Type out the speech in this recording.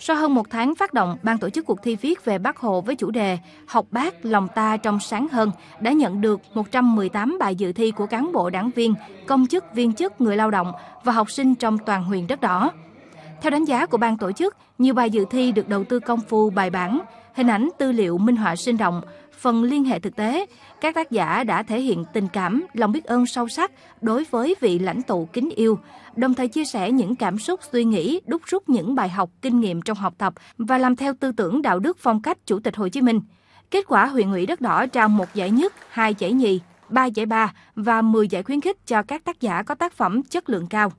Sau hơn một tháng phát động, ban tổ chức cuộc thi viết về Bác Hồ với chủ đề Học bác lòng ta trong sáng hơn đã nhận được 118 bài dự thi của cán bộ đảng viên, công chức, viên chức, người lao động và học sinh trong toàn huyện đất đỏ. Theo đánh giá của ban tổ chức, nhiều bài dự thi được đầu tư công phu bài bản, hình ảnh tư liệu minh họa sinh động, phần liên hệ thực tế, các tác giả đã thể hiện tình cảm, lòng biết ơn sâu sắc đối với vị lãnh tụ kính yêu, đồng thời chia sẻ những cảm xúc, suy nghĩ, đúc rút những bài học, kinh nghiệm trong học tập và làm theo tư tưởng đạo đức phong cách Chủ tịch Hồ Chí Minh. Kết quả huyện ủy Đất Đỏ trao một giải nhất, hai giải nhì, ba giải ba và 10 giải khuyến khích cho các tác giả có tác phẩm chất lượng cao.